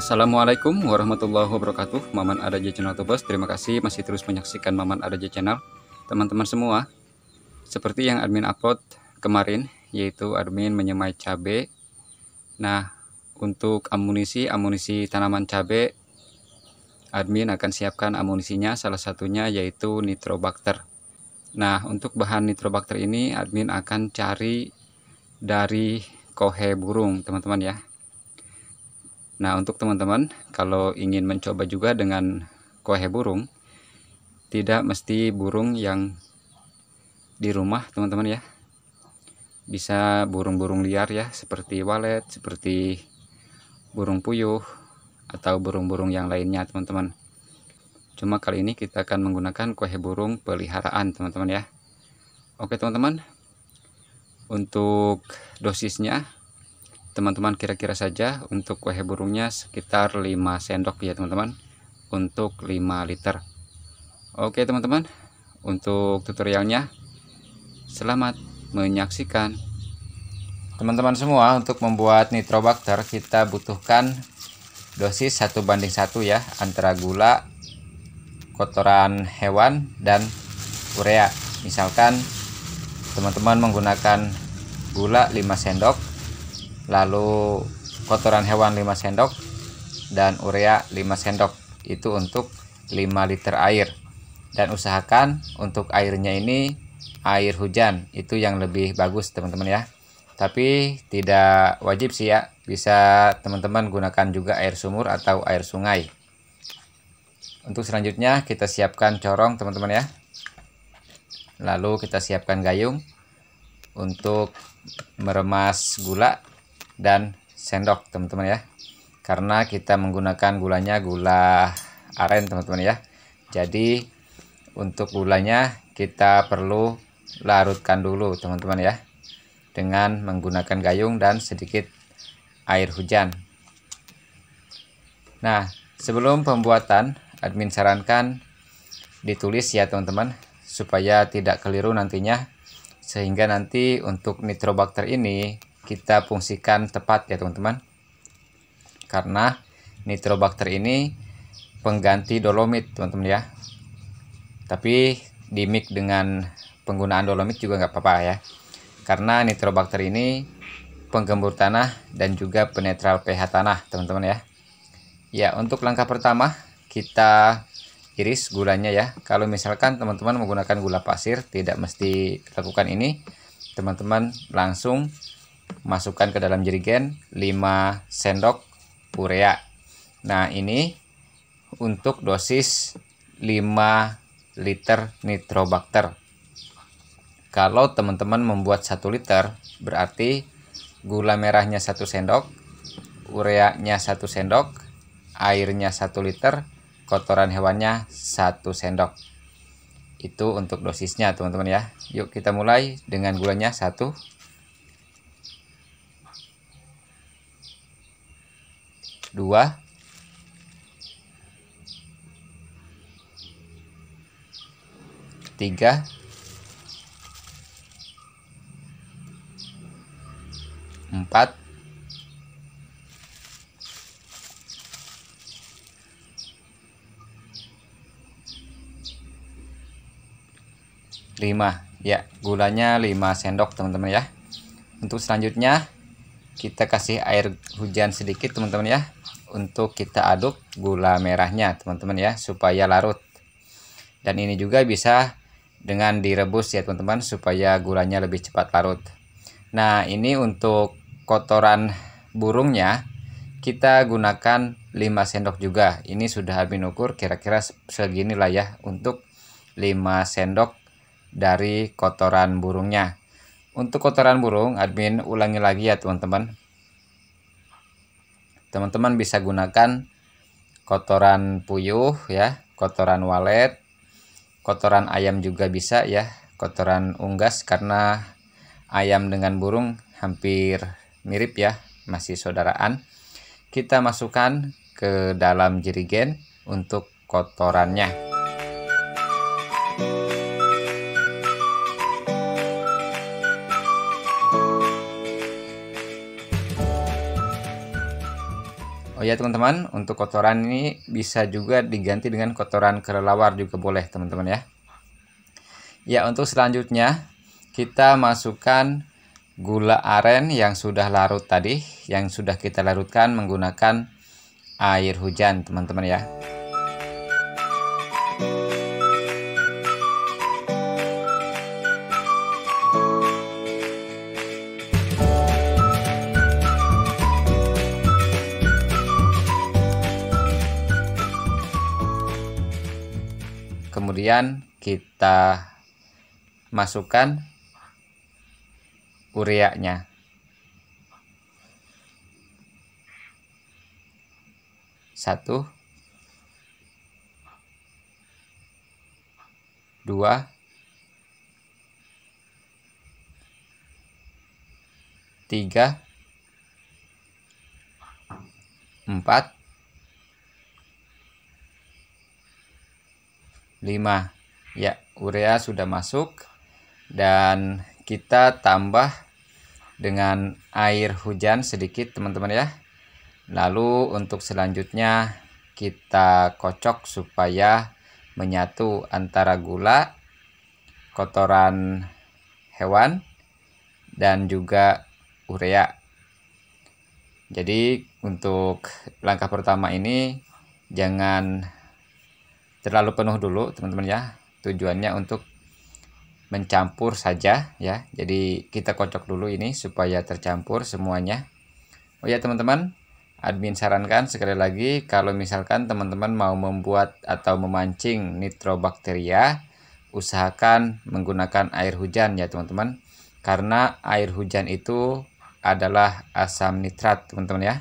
Assalamualaikum warahmatullahi wabarakatuh Maman Adaja Channel Tubas Terima kasih masih terus menyaksikan Maman Adaja Channel Teman-teman semua Seperti yang admin upload kemarin Yaitu admin menyemai cabe. Nah untuk amunisi Amunisi tanaman cabe, Admin akan siapkan amunisinya Salah satunya yaitu nitrobakter Nah untuk bahan nitrobakter ini Admin akan cari dari kohe burung teman-teman ya Nah untuk teman-teman kalau ingin mencoba juga dengan kohe burung tidak mesti burung yang di rumah teman-teman ya bisa burung-burung liar ya seperti walet seperti burung puyuh atau burung-burung yang lainnya teman-teman cuma kali ini kita akan menggunakan kohe burung peliharaan teman-teman ya oke teman-teman untuk dosisnya teman-teman kira-kira saja untuk wehe burungnya sekitar 5 sendok ya teman-teman untuk 5 liter oke teman-teman untuk tutorialnya selamat menyaksikan teman-teman semua untuk membuat nitrobakter kita butuhkan dosis satu banding satu ya antara gula kotoran hewan dan urea misalkan teman-teman menggunakan gula 5 sendok lalu kotoran hewan 5 sendok dan urea 5 sendok itu untuk 5 liter air dan usahakan untuk airnya ini air hujan itu yang lebih bagus teman-teman ya tapi tidak wajib sih ya bisa teman-teman gunakan juga air sumur atau air sungai untuk selanjutnya kita siapkan corong teman-teman ya lalu kita siapkan gayung untuk meremas gula dan sendok teman-teman ya karena kita menggunakan gulanya gula aren teman-teman ya jadi untuk gulanya kita perlu larutkan dulu teman-teman ya dengan menggunakan gayung dan sedikit air hujan nah sebelum pembuatan admin sarankan ditulis ya teman-teman supaya tidak keliru nantinya sehingga nanti untuk nitrobakter ini kita fungsikan tepat ya teman-teman karena nitrobakter ini pengganti dolomit teman-teman ya tapi di mix dengan penggunaan dolomit juga nggak apa-apa ya karena nitrobakter ini penggembur tanah dan juga penetral pH tanah teman-teman ya ya untuk langkah pertama kita iris gulanya ya kalau misalkan teman-teman menggunakan gula pasir tidak mesti lakukan ini teman-teman langsung masukkan ke dalam jerigen 5 sendok urea. Nah, ini untuk dosis 5 liter nitrobakter. Kalau teman-teman membuat 1 liter, berarti gula merahnya 1 sendok, ureanya 1 sendok, airnya 1 liter, kotoran hewannya 1 sendok. Itu untuk dosisnya, teman-teman ya. Yuk kita mulai dengan gulanya 1 2 3 4 5 ya gulanya 5 sendok teman-teman ya untuk selanjutnya kita kasih air hujan sedikit teman-teman ya untuk kita aduk gula merahnya teman-teman ya supaya larut dan ini juga bisa dengan direbus ya teman-teman supaya gulanya lebih cepat larut nah ini untuk kotoran burungnya kita gunakan 5 sendok juga ini sudah habis ukur kira-kira segini lah ya untuk 5 sendok dari kotoran burungnya untuk kotoran burung admin ulangi lagi ya teman-teman teman-teman bisa gunakan kotoran puyuh ya kotoran walet kotoran ayam juga bisa ya kotoran unggas karena ayam dengan burung hampir mirip ya masih saudaraan kita masukkan ke dalam jerigen untuk kotorannya Oh ya teman-teman, untuk kotoran ini bisa juga diganti dengan kotoran kelelawar juga boleh teman-teman ya. Ya untuk selanjutnya kita masukkan gula aren yang sudah larut tadi, yang sudah kita larutkan menggunakan air hujan teman-teman ya. kemudian kita masukkan ureanya satu dua tiga empat 5 ya urea sudah masuk dan kita tambah dengan air hujan sedikit teman-teman ya lalu untuk selanjutnya kita kocok supaya menyatu antara gula kotoran hewan dan juga urea jadi untuk langkah pertama ini jangan terlalu penuh dulu teman-teman ya tujuannya untuk mencampur saja ya jadi kita kocok dulu ini supaya tercampur semuanya oh ya teman-teman admin sarankan sekali lagi kalau misalkan teman-teman mau membuat atau memancing nitrobakteria usahakan menggunakan air hujan ya teman-teman karena air hujan itu adalah asam nitrat teman-teman ya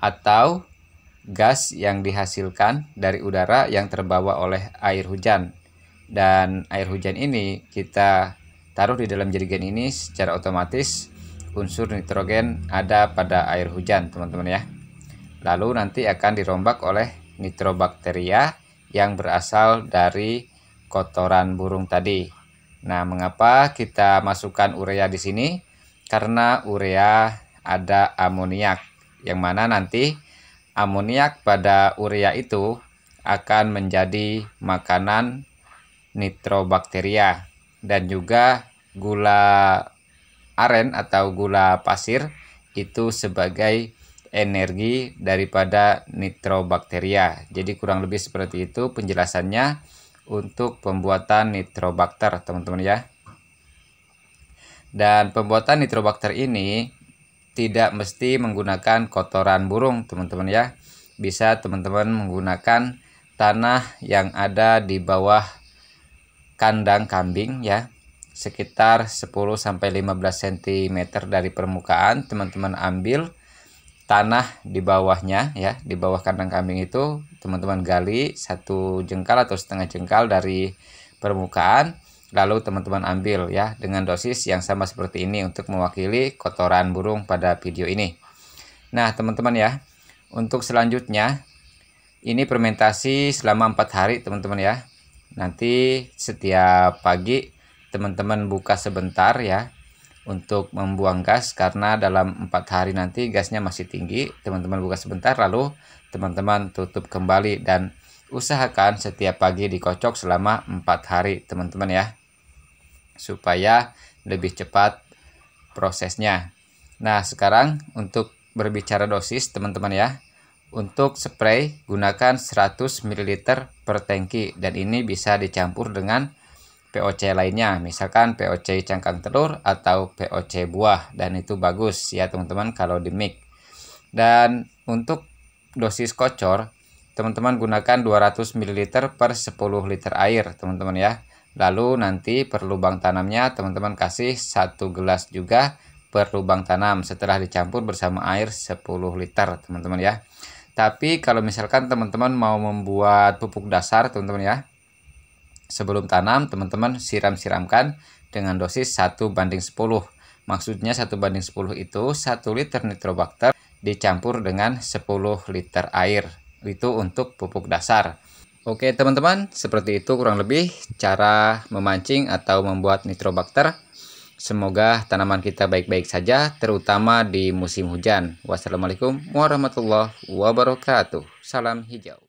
atau gas yang dihasilkan dari udara yang terbawa oleh air hujan. Dan air hujan ini kita taruh di dalam jerigen ini secara otomatis unsur nitrogen ada pada air hujan, teman-teman ya. Lalu nanti akan dirombak oleh nitrobakteria yang berasal dari kotoran burung tadi. Nah, mengapa kita masukkan urea di sini? Karena urea ada amoniak yang mana nanti amoniak pada urea itu akan menjadi makanan nitrobakteria dan juga gula aren atau gula pasir itu sebagai energi daripada nitrobakteria. Jadi kurang lebih seperti itu penjelasannya untuk pembuatan nitrobakter, teman-teman ya. Dan pembuatan nitrobakter ini tidak mesti menggunakan kotoran burung teman-teman ya bisa teman-teman menggunakan tanah yang ada di bawah kandang kambing ya sekitar 10 sampai 15 cm dari permukaan teman-teman ambil tanah di bawahnya ya di bawah kandang kambing itu teman-teman gali satu jengkal atau setengah jengkal dari permukaan Lalu teman-teman ambil ya dengan dosis yang sama seperti ini untuk mewakili kotoran burung pada video ini. Nah teman-teman ya, untuk selanjutnya ini fermentasi selama 4 hari teman-teman ya. Nanti setiap pagi teman-teman buka sebentar ya untuk membuang gas karena dalam empat hari nanti gasnya masih tinggi teman-teman buka sebentar lalu teman-teman tutup kembali dan usahakan setiap pagi dikocok selama empat hari teman-teman ya supaya lebih cepat prosesnya. Nah, sekarang untuk berbicara dosis, teman-teman ya. Untuk spray, gunakan 100 ml per tangki dan ini bisa dicampur dengan POC lainnya, misalkan POC cangkang telur atau POC buah dan itu bagus ya teman-teman kalau di mix. Dan untuk dosis kocor, teman-teman gunakan 200 ml per 10 liter air, teman-teman ya. Lalu nanti per lubang tanamnya teman-teman kasih satu gelas juga per lubang tanam setelah dicampur bersama air 10 liter teman-teman ya. Tapi kalau misalkan teman-teman mau membuat pupuk dasar teman-teman ya. Sebelum tanam teman-teman siram-siramkan dengan dosis 1 banding 10. Maksudnya 1 banding 10 itu 1 liter nitrobakter dicampur dengan 10 liter air. Itu untuk pupuk dasar. Oke teman-teman, seperti itu kurang lebih cara memancing atau membuat nitrobakter. Semoga tanaman kita baik-baik saja, terutama di musim hujan. Wassalamualaikum warahmatullahi wabarakatuh. Salam hijau.